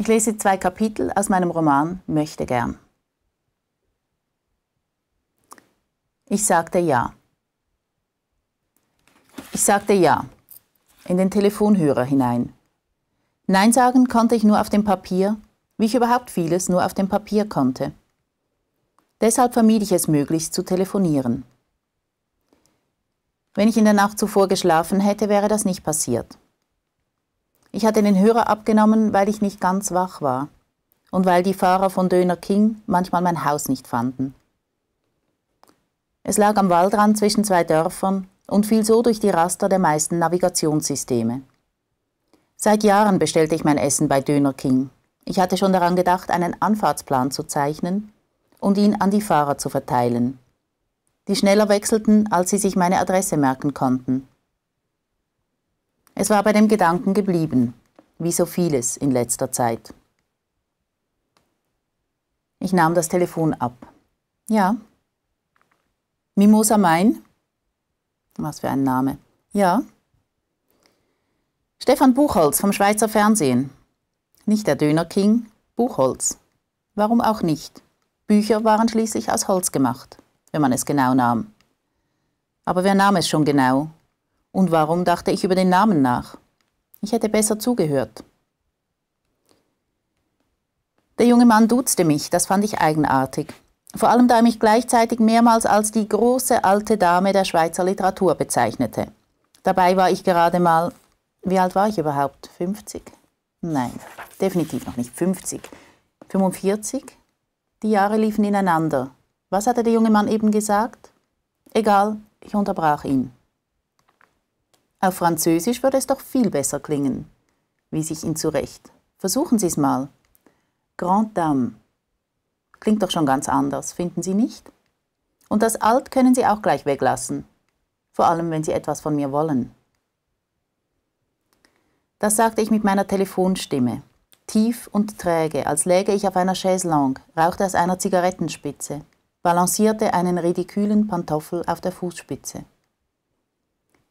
Ich lese zwei Kapitel aus meinem Roman Möchte gern. Ich sagte ja. Ich sagte ja in den Telefonhörer hinein. Nein sagen konnte ich nur auf dem Papier, wie ich überhaupt vieles nur auf dem Papier konnte. Deshalb vermied ich es möglichst zu telefonieren. Wenn ich in der Nacht zuvor geschlafen hätte, wäre das nicht passiert. Ich hatte den Hörer abgenommen, weil ich nicht ganz wach war und weil die Fahrer von Döner King manchmal mein Haus nicht fanden. Es lag am Waldrand zwischen zwei Dörfern und fiel so durch die Raster der meisten Navigationssysteme. Seit Jahren bestellte ich mein Essen bei Döner King. Ich hatte schon daran gedacht, einen Anfahrtsplan zu zeichnen und ihn an die Fahrer zu verteilen, die schneller wechselten, als sie sich meine Adresse merken konnten. Es war bei dem Gedanken geblieben, wie so vieles in letzter Zeit. Ich nahm das Telefon ab. Ja. Mimosa Main? Was für ein Name. Ja. Stefan Buchholz vom Schweizer Fernsehen. Nicht der Dönerking, Buchholz. Warum auch nicht? Bücher waren schließlich aus Holz gemacht, wenn man es genau nahm. Aber wer nahm es schon genau und warum dachte ich über den Namen nach? Ich hätte besser zugehört. Der junge Mann duzte mich, das fand ich eigenartig. Vor allem, da er mich gleichzeitig mehrmals als die große alte Dame der Schweizer Literatur bezeichnete. Dabei war ich gerade mal, wie alt war ich überhaupt? 50? Nein, definitiv noch nicht 50. 45? Die Jahre liefen ineinander. Was hatte der junge Mann eben gesagt? Egal, ich unterbrach ihn. Auf Französisch würde es doch viel besser klingen. wies ich ihn zurecht. Versuchen Sie es mal. Grand Dame. Klingt doch schon ganz anders, finden Sie nicht? Und das Alt können Sie auch gleich weglassen. Vor allem, wenn Sie etwas von mir wollen. Das sagte ich mit meiner Telefonstimme. Tief und träge, als läge ich auf einer Chaiselongue, rauchte aus einer Zigarettenspitze, balancierte einen ridikülen Pantoffel auf der Fußspitze.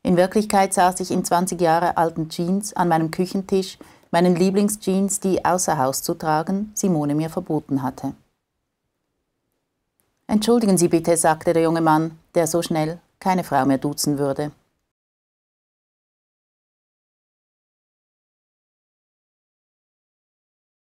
In Wirklichkeit saß ich in 20 Jahre alten Jeans an meinem Küchentisch, meinen Lieblingsjeans, die außer Haus zu tragen, Simone mir verboten hatte. Entschuldigen Sie bitte, sagte der junge Mann, der so schnell keine Frau mehr duzen würde.